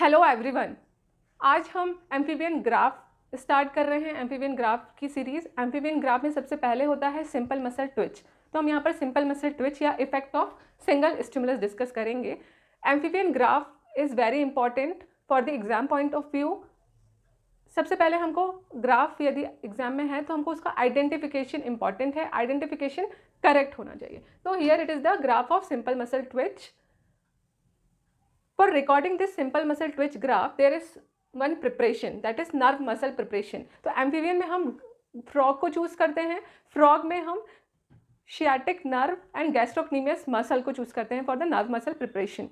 hello everyone आज हम amphibian graph start कर रहे हैं एम्फीबियन ग्राफ की सीरीज़ एम्फीबियन ग्राफ में सबसे पहले होता है सिंपल मसल ट्विच तो हम यहाँ पर सिंपल मसल ट्विच या effect of single stimulus discuss करेंगे amphibian graph is very important for the exam point of view सबसे पहले हमको ग्राफ यदि एग्ज़ाम में है तो हमको उसका आइडेंटिफिकेशन इंपॉर्टेंट है आइडेंटिफिकेशन करेक्ट होना चाहिए तो here it is the graph of simple muscle twitch For recording this simple muscle twitch graph, there is one preparation that is nerve muscle preparation तो एम्फीवियन में हम फ्रॉग को choose करते हैं फ्रॉग में हम sciatic nerve and gastrocnemius muscle को choose करते हैं for the nerve muscle preparation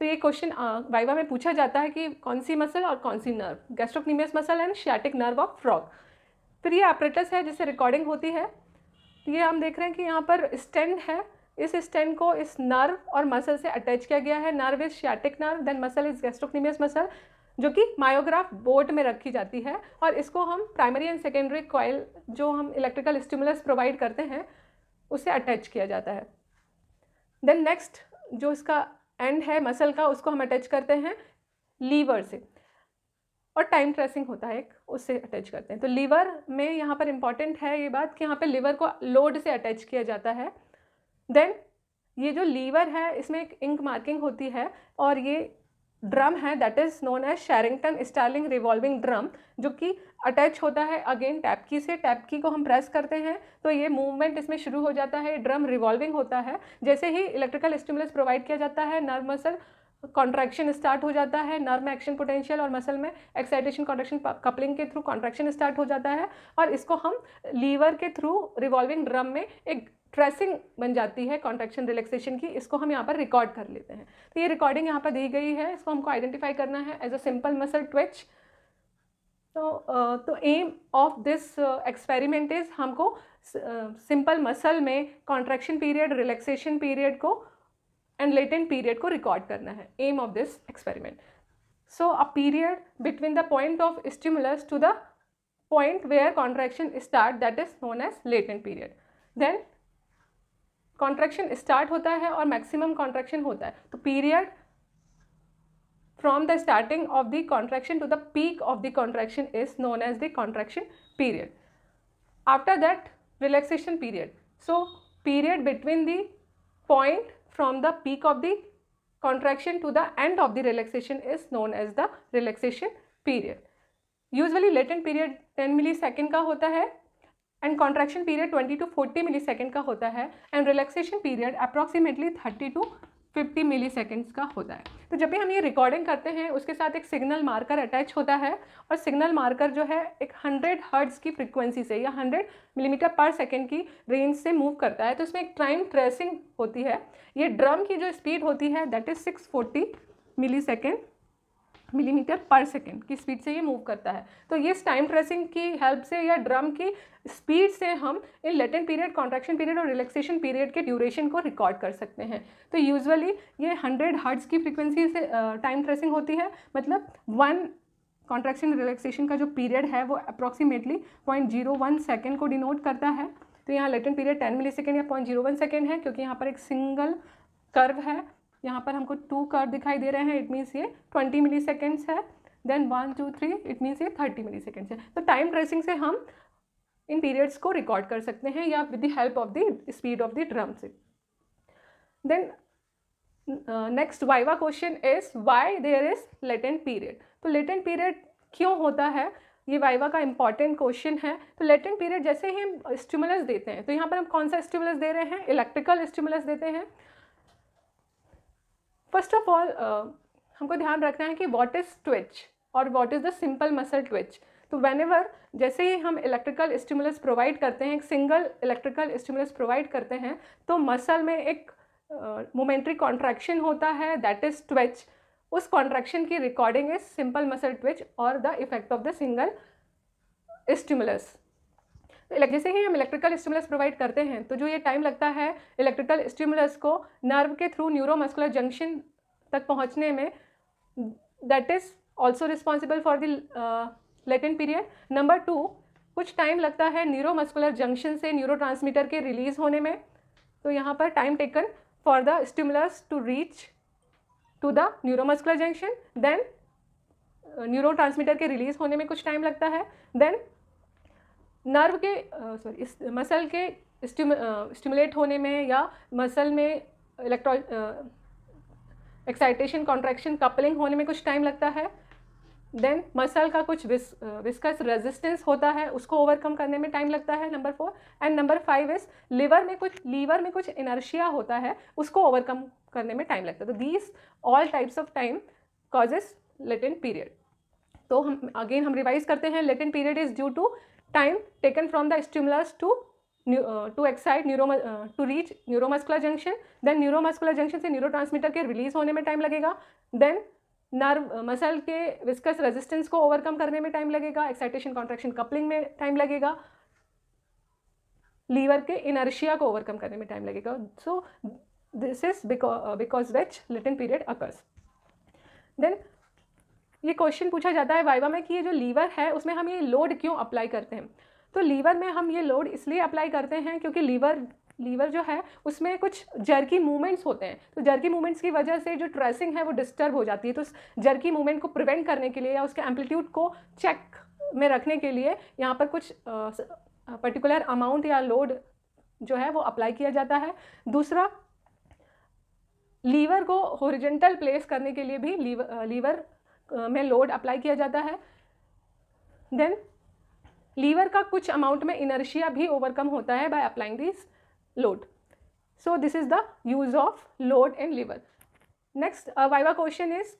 तो ये क्वेश्चन वाइवा में पूछा जाता है कि कौन सी मसल और कौन सी nerve gastrocnemius muscle and sciatic nerve of frog फिर ये ऑपरेटस है जिससे रिकॉर्डिंग होती है तो ये हम देख रहे हैं कि यहाँ पर स्टैंड है इस स्टेंट को इस नर्व और मसल से अटैच किया गया है nerve is sciatic nerve then muscle is gastrocnemius muscle जो कि मायोग्राफ बोर्ड में रखी जाती है और इसको हम प्राइमरी एंड सेकेंडरी कॉयल जो हम इलेक्ट्रिकल स्टिमुलस प्रोवाइड करते हैं उसे अटैच किया जाता है देन नेक्स्ट जो इसका एंड है मसल का उसको हम अटैच करते हैं लीवर से और टाइम ट्रेसिंग होता है एक उससे अटैच करते हैं तो लीवर में यहाँ पर इम्पॉर्टेंट है ये बात कि यहाँ पर लीवर को लोड से अटैच किया जाता है देन ये जो लीवर है इसमें एक इंक मार्किंग होती है और ये ड्रम है that is known as Sherrington Starling revolving drum जो कि अटैच होता है अगेन टैप की से टैप की को हम प्रेस करते हैं तो ये मूवमेंट इसमें शुरू हो जाता है ड्रम रिवॉल्विंग होता है जैसे ही इलेक्ट्रिकल स्टिमुलस प्रोवाइड किया जाता है नर्व मसल कॉन्ट्रैक्शन स्टार्ट हो जाता है नर्व एक्शन पोटेंशियल और मसल में एक्साइटेशन कॉन्ट्रेक्शन कपलिंग के थ्रू कॉन्ट्रैक्शन स्टार्ट हो जाता है और इसको हम लीवर के थ्रू रिवॉल्विंग ड्रम में एक ट्रेसिंग बन जाती है कॉन्ट्रेक्शन रिलैक्सेशन की इसको हम यहाँ पर रिकॉर्ड कर लेते हैं तो ये रिकॉर्डिंग यहाँ पर दी गई है इसको हमको आइडेंटिफाई करना है एज तो, अ सिंपल मसल ट्विच तो तो aim of this experiment is हमको सिंपल मसल में कॉन्ट्रेक्शन पीरियड रिलैक्सेशन पीरियड को एंड लेटेंट पीरियड को रिकॉर्ड करना है aim of this experiment so a period between the point of stimulus to the point where contraction start that is known as latent period then contraction start होता है और maximum contraction होता है तो period from the starting of the contraction to the peak of the contraction is known as the contraction period after that relaxation period so period between the point from the peak of the contraction to the end of the relaxation is known as the relaxation period usually latent period ten milli second का होता है and contraction period 20 to 40 second का होता है and relaxation period approximately 30 to 50 milli seconds का होता है तो जब भी हम ये रिकॉर्डिंग करते हैं उसके साथ एक सिग्नल मार्कर अटैच होता है और सिग्नल मार्कर जो है एक 100 हर्ट्ज़ की फ्रिक्वेंसी से या 100 मिलीमीटर पर सेकेंड की रेंज से मूव करता है तो इसमें एक टाइम ट्रेसिंग होती है ये ड्रम की जो स्पीड होती है that is forty milli second millimetre per second की स्पीड से ये मूव करता है तो ये टाइम ट्रेसिंग की हेल्प से या ड्रम की स्पीड से हम इन लेटेंट पीरियड कॉन्ट्रैक्शन पीरियड और रिलैक्सेशन पीरियड के ड्यूरेशन को रिकॉर्ड कर सकते हैं तो यूजुअली ये हंड्रेड हर्ट्स की फ्रीक्वेंसी से टाइम ट्रेसिंग होती है मतलब वन कॉन्ट्रैक्शन रिलैक्सेशन का जो पीरियड है वो approximately point zero one second को डिनोट करता है तो यहाँ latent period ten milli second या पॉइंट जीरो वन सेकेंड है क्योंकि यहाँ पर एक सिंगल कर्व है यहाँ पर हमको टू कर दिखाई दे रहे हैं इट मीन्स ये ट्वेंटी मिली सेकेंड्स है then one two three it means ये थर्टी मिली सेकेंड्स है तो टाइम ट्रेसिंग से हम इन पीरियड्स को रिकॉर्ड कर सकते हैं या with the help of the speed of the drum से then next uh, viva question is why there is latent period तो लेटेंट पीरियड क्यों होता है ये वाइवा का इंपॉर्टेंट क्वेश्चन है तो लेटेंट पीरियड जैसे ही हम स्टिमुलस देते हैं तो यहाँ पर हम कौन सा स्टिमुलस दे रहे हैं इलेक्ट्रिकल स्टिमुलस देते हैं फर्स्ट ऑफ ऑल हमको ध्यान रखना है कि वॉट इज़ ट्विच और what is the simple muscle twitch तो वेन एवर जैसे ही हम इलेक्ट्रिकल स्टिमुलस प्रोवाइड करते हैं एक सिंगल इलेक्ट्रिकल स्टिमुलस प्रोवाइड करते हैं तो मसल में एक मोमेंट्री uh, कॉन्ट्रैक्शन होता है दैट इज़ ट्विच उस कॉन्ट्रैक्शन की recording is simple muscle twitch और the effect of the single stimulus तो जैसे ही हम इलेक्ट्रिकल स्टिमुलस प्रोवाइड करते हैं तो जो ये टाइम लगता है इलेक्ट्रिकल स्टिमुलस को नर्व के थ्रू न्यूरोमस्कुलर जंक्शन तक पहुँचने में that is also responsible for the latent period number two कुछ टाइम लगता है न्यूरोमस्कुलर जंक्शन से न्यूरो के रिलीज़ होने में तो यहाँ पर time taken for the stimulus to reach to the neuromuscular junction then neuro के रिलीज़ होने में कुछ टाइम लगता है देन नर्व के सॉरी uh, मसल के स्टिमुलेट होने में या मसल में इलेक्ट्रो एक्साइटेशन कॉन्ट्रैक्शन कपलिंग होने में कुछ टाइम लगता है देन मसल का कुछ विस्कस रेजिस्टेंस होता है उसको ओवरकम करने में टाइम लगता है number four and number five is lever में कुछ लीवर में कुछ इनर्शिया होता है उसको ओवरकम करने में टाइम लगता है तो these all types of time causes latent period तो हम अगेन हम रिवाइज करते हैं latent period is due to time taken from the stimulus to uh, to excite neuro uh, to reach neuromuscular junction then neuromuscular junction से neurotransmitter के release होने में time लगेगा then नर्व मसल के viscous resistance को overcome करने में time लगेगा एक्साइटेशन कॉन्ट्रैक्शन कपलिंग में टाइम लगेगा लीवर के इनर्शिया को ओवरकम करने में टाइम लगेगा so this is because which latent period occurs then ये क्वेश्चन पूछा जाता है वाइवा में कि ये जो लीवर है उसमें हम ये लोड क्यों अप्लाई करते हैं तो लीवर में हम ये लोड इसलिए अप्लाई करते हैं क्योंकि लीवर लीवर जो है उसमें कुछ जर्की मूवमेंट्स होते हैं तो जर्की मूवमेंट्स की वजह से जो ट्रेसिंग है वो डिस्टर्ब हो जाती है तो उस जर्की मूवमेंट को प्रिवेंट करने के लिए या उसके एम्पलीट्यूड को चेक में रखने के लिए यहाँ पर कुछ पर्टिकुलर अमाउंट या लोड जो है वो अप्लाई किया जाता है दूसरा लीवर को हॉरिजेंटल प्लेस करने के लिए भी लीवर लीवर में लोड अप्लाई किया जाता है देन लीवर का कुछ अमाउंट में इनर्शिया भी ओवरकम होता है by applying this load so this is the use of load in lever next viva question is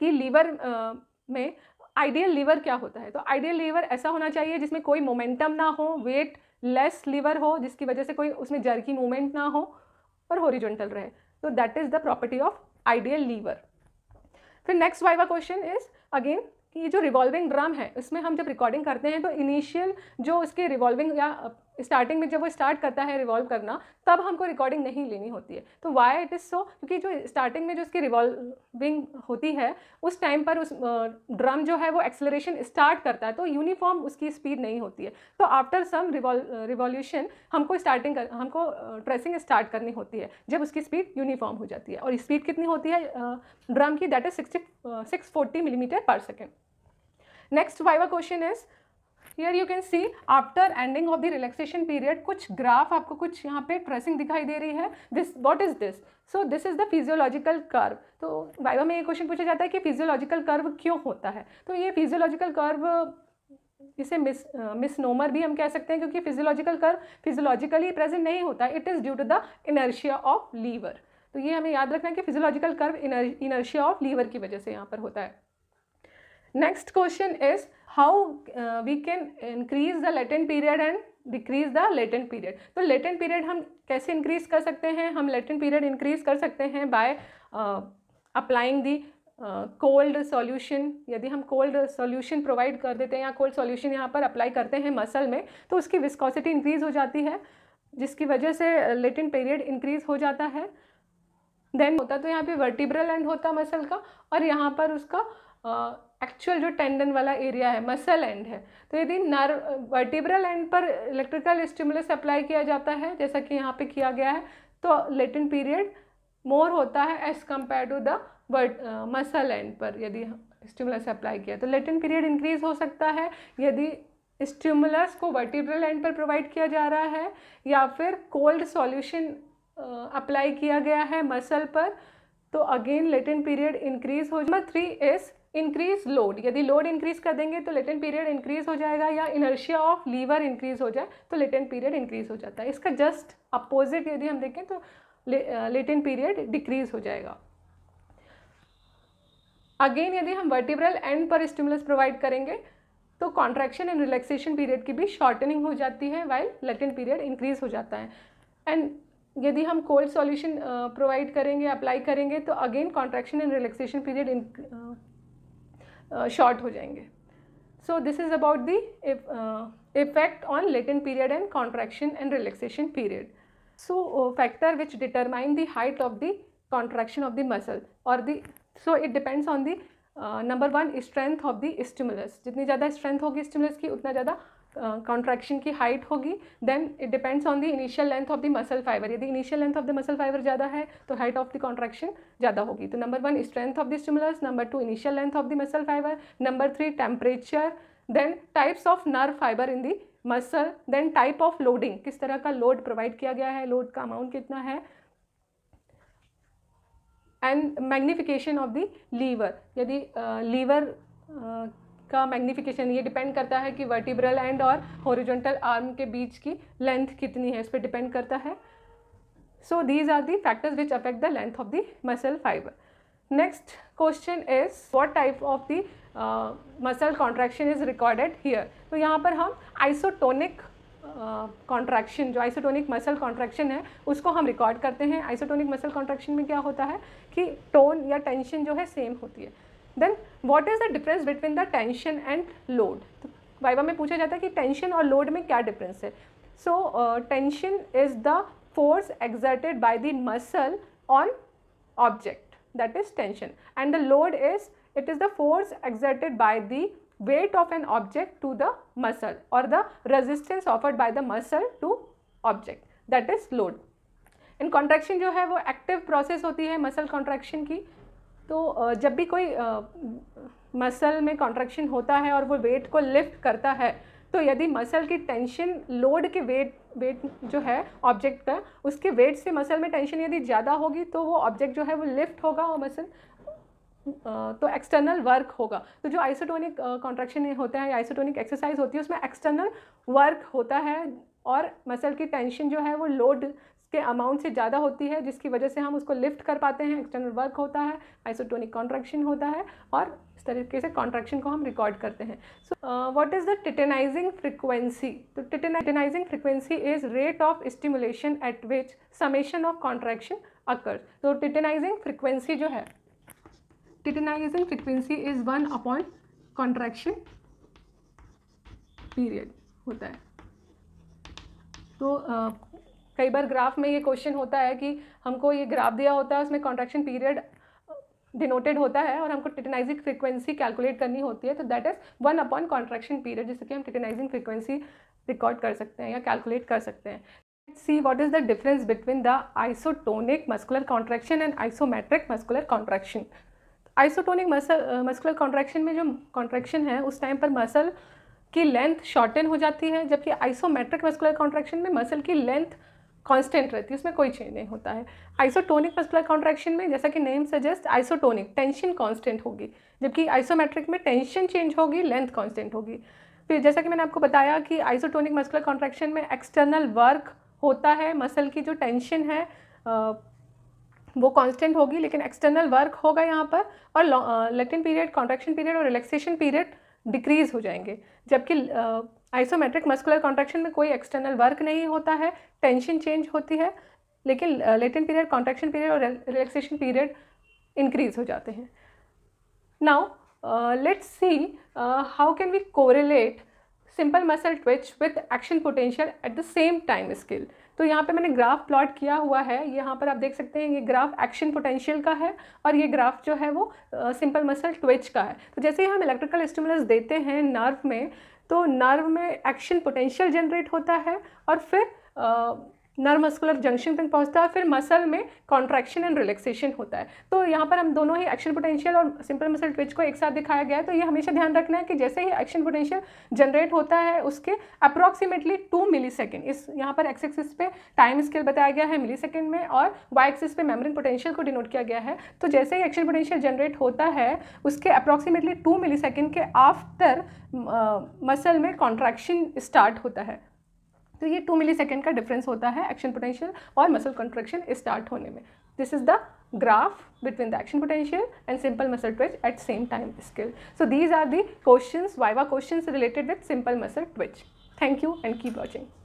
कि लीवर uh, में आइडियल लीवर क्या होता है तो आइडियल लीवर ऐसा होना चाहिए जिसमें कोई मोमेंटम ना हो वेट लेस लीवर हो जिसकी वजह से कोई उसमें जर्की मूवमेंट ना हो और होरिजेंटल रहे तो that is the property of ideal lever फिर next viva question is again कि ये जो रिवॉल्विंग ड्रम है इसमें हम जब रिकॉर्डिंग करते हैं तो इनिशियल जो इसके रिवॉल्विंग या स्टार्टिंग में जब वो स्टार्ट करता है रिवॉल्व करना तब हमको रिकॉर्डिंग नहीं लेनी होती है तो वाई इट इज़ सो क्योंकि जो स्टार्टिंग में जो उसकी रिवॉल्विंग होती है उस टाइम पर उस ड्रम जो है वो एक्सलरेशन स्टार्ट करता है तो यूनिफॉर्म उसकी स्पीड नहीं होती है तो आफ्टर सम रिवॉल्यूशन हमको स्टार्टिंग कर हमको ट्रेसिंग स्टार्ट करनी होती है जब उसकी स्पीड यूनिफॉर्म हो जाती है और स्पीड कितनी होती है ड्रम की that is sixty six forty millimetre per second next viva question is here you can see after ending of the relaxation period कुछ ग्राफ आपको कुछ यहाँ पे ट्रेसिंग दिखाई दे रही है this what is this so this is the physiological curve तो वाइवा में ये क्वेश्चन पूछा जाता है कि फिजियोलॉजिकल कर्व क्यों होता है तो ये फिजियोलॉजिकल कर्व इसे मिस मिस नोमर भी हम कह सकते हैं क्योंकि फिजियोलॉजिकल कर्व फिजियोलॉजिकली प्रेजेंट नहीं होता it is due to the inertia of lever तो ये हमें याद रखना है कि physiological curve inertia of lever की वजह से यहाँ पर होता है Next question is how uh, we can increase the latent period and decrease the latent period तो लेटेंट पीरियड हम कैसे इंक्रीज कर सकते हैं हम लेटेंट पीरियड इंक्रीज कर सकते हैं by applying the cold solution यदि हम कोल्ड सॉल्यूशन प्रोवाइड कर देते हैं या कोल्ड सॉल्यूशन यहाँ पर अप्लाई करते हैं मसल में तो उसकी विस्कोसिटी इंक्रीज हो जाती है जिसकी वजह से लेटेंट पीरियड इंक्रीज हो जाता है देन होता तो यहाँ पे वर्टिब्रल एंड होता मसल का और यहाँ पर उसका uh, एक्चुअल जो टेंडन वाला एरिया है मसल एंड है तो यदि नर्व वर्टिब्रल एंड पर इलेक्ट्रिकल स्टिमुलस अप्लाई किया जाता है जैसा कि यहाँ पे किया गया है तो लेटेंट पीरियड मोर होता है as compare to the muscle end पर यदि स्टिमुलस अप्लाई किया तो लेटेंट पीरियड इंक्रीज हो सकता है यदि स्टिमुलस को वर्टिब्रल एंड पर प्रोवाइड किया जा रहा है या फिर कोल्ड सॉल्यूशन अप्लाई किया गया है मसल पर तो अगेन लेटिन पीरियड इंक्रीज हो number three is increase load यदि लोड इंक्रीज कर देंगे तो लेटिन पीरियड इंक्रीज हो जाएगा या इनर्शिया ऑफ लीवर इंक्रीज हो जाए तो लेटिन पीरियड इंक्रीज हो जाता है इसका जस्ट अपोजिट यदि हम देखें तो लेटिन पीरियड डिक्रीज हो जाएगा अगेन यदि हम वर्टिब्रल एंड पर स्टिमुलस प्रोवाइड करेंगे तो कॉन्ट्रैक्शन एंड रिलैक्सेशन पीरियड की भी शॉर्टनिंग हो जाती है वाइल लेटिन पीरियड इंक्रीज हो जाता है एंड यदि हम कोल्ड सॉल्यूशन प्रोवाइड करेंगे अप्लाई करेंगे तो again contraction and relaxation period in short हो जाएंगे so this is about the effect on latent period and contraction and relaxation period so factor which determine the height of the contraction of the muscle और the so it depends on the number one strength of the stimulus जितनी ज़्यादा strength होगी stimulus की उतना ज़्यादा contraction uh, की height होगी then it depends on the initial length of the muscle fibre यदि initial length of the muscle fibre ज़्यादा है तो हाइट ऑफ द कॉन्ट्रैक्शन ज़्यादा होगी तो number one strength of the stimulus number two initial length of the muscle fibre number three temperature then types of nerve fibre in the muscle then type of loading किस तरह का load provide किया गया है load का amount कितना है and magnification of the lever यदि लीवर uh, का मैग्निफिकेशन ये डिपेंड करता है कि वर्टिब्रल एंड और हॉरिजॉन्टल आर्म के बीच की लेंथ कितनी है इस पर डिपेंड करता है so these are the factors which affect the length of the muscle fibre next question is what type of the muscle contraction is recorded here तो यहाँ पर हम आइसोटोनिक कॉन्ट्रैक्शन uh, जो आइसोटोनिक मसल कॉन्ट्रैक्शन है उसको हम record करते हैं आइसोटोनिक मसल कॉन्ट्रैक्शन में क्या होता है कि टोन या टेंशन जो है सेम होती है then what is the difference between the tension and load viva में पूछा जाता है कि टेंशन और लोड में क्या डिफरेंस है so tension is the force exerted by the muscle on object that is tension and the load is it is the force exerted by the weight of an object to the muscle और the resistance offered by the muscle to object that is load in contraction जो है वो active process होती है muscle contraction की तो जब भी कोई मसल में कॉन्ट्रेक्शन होता है और वो वेट को लिफ्ट करता है तो यदि मसल की टेंशन लोड के वेट वेट जो है ऑब्जेक्ट का उसके वेट से मसल में टेंशन यदि ज़्यादा होगी तो वो ऑब्जेक्ट जो है वो लिफ्ट होगा और मसल तो एक्सटर्नल वर्क होगा तो जो आइसोटोनिक कॉन्ट्रेक्शन होता है आइसोटोनिक एक्सरसाइज होती है उसमें एक्सटर्नल वर्क होता है और मसल की टेंशन जो है वो लोड के अमाउंट से ज़्यादा होती है जिसकी वजह से हम उसको लिफ्ट कर पाते हैं एक्सटर्नल वर्क होता है आइसोटोनिक कॉन्ट्रैक्शन होता है और इस तरीके से कॉन्ट्रैक्शन को हम रिकॉर्ड करते हैं so what is the tetanizing frequency तो tetanizing frequency is rate of stimulation at which summation of contraction occur तो टिटेनाइजिंग फ्रिक्वेंसी जो है tetanizing frequency is one upon contraction period होता है तो uh, कई बार ग्राफ में ये क्वेश्चन होता है कि हमको ये ग्राफ दिया होता है उसमें कॉन्ट्रेक्शन पीरियड डिनोटेड होता है और हमको टिटनाइजिंग फ्रिक्वेंसी कैलकुलेट करनी होती है तो that is one upon contraction period जिससे कि हम टिटनाइजिंग फ्रिक्वेंसी रिकॉर्ड कर सकते हैं या कैलकुलेट कर सकते हैं see what is the difference between the isotonic muscular contraction and isometric muscular contraction isotonic muscle muscular contraction में जो कॉन्ट्रेक्शन है उस टाइम पर मसल की लेंथ शॉर्टन हो जाती है जबकि आइसोमेट्रिक मस्कुलर कॉन्ट्रैक्शन में मसल की लेंथ कांस्टेंट रहती है उसमें कोई चेंज नहीं होता है आइसोटोनिक मस्कुलर कॉन्ट्रैक्शन में जैसा कि name suggest isotonic tension constant होगी जबकि आइसोमेट्रिक में टेंशन चेंज होगी लेंथ कांस्टेंट होगी फिर जैसा कि मैंने आपको बताया कि आइसोटोनिक मस्कुलर कॉन्ट्रैक्शन में एक्सटर्नल वर्क होता है मसल की जो टेंशन है वो कांस्टेंट होगी लेकिन एक्सटर्नल वर्क होगा यहाँ पर और लेटिन पीरियड कॉन्ट्रैक्शन पीरियड और रिलैक्सेशन पीरियड डिक्रीज़ हो जाएंगे जबकि आइसोमेट्रिक मस्कुलर कॉन्ट्रैक्शन में कोई एक्सटर्नल वर्क नहीं होता है टेंशन चेंज होती है लेकिन लेटेंट पीरियड कॉन्ट्रेक्शन पीरियड और रिलैक्सेशन पीरियड इंक्रीज हो जाते हैं now let's see how can we correlate simple muscle twitch with action potential at the same time scale तो यहाँ पे मैंने ग्राफ प्लॉट किया हुआ है यहाँ पर आप देख सकते हैं ये ग्राफ एक्शन पोटेंशियल का है और ये ग्राफ जो है वो सिंपल मसल ट्विच का है तो जैसे ही हम इलेक्ट्रिकल स्टिमुलस देते हैं नर्व में तो नर्व में एक्शन पोटेंशियल जनरेट होता है और फिर नर्व मस्कुलर जंक्शन तक पहुंचता है फिर मसल में कॉन्ट्रैक्शन एंड रिलैक्सेशन होता है तो यहाँ पर हम दोनों ही एक्शन पोटेंशियल और सिंपल मसल ट्विच को एक साथ दिखाया गया है तो ये हमेशा ध्यान रखना है कि जैसे ही एक्शन पोटेंशियल जनरेट होता है उसके अप्रॉक्सीमेटली टू मिली सेकेंड इस यहाँ पर एक्स एक्सिस पे टाइम स्केल बताया गया है मिली सेकेंड में और वाई एक्सिस पे मेमरिन पोटेंशियल को डिनोट किया गया है तो जैसे ही एक्शन पोटेंशियल जनरेट होता है उसके अप्रॉक्सीमेटली टू मिली सेकेंड के आफ्टर मसल में कॉन्ट्रैक्शन स्टार्ट होता है तो ये टू मिली सेकेंड का डिफरेंस होता है एक्शन पोटेंशियल और मसल कंट्रेक्शन स्टार्ट होने में this is the graph between the action potential and simple muscle twitch at same time scale so these are the question viva question related with simple muscle twitch thank you and keep watching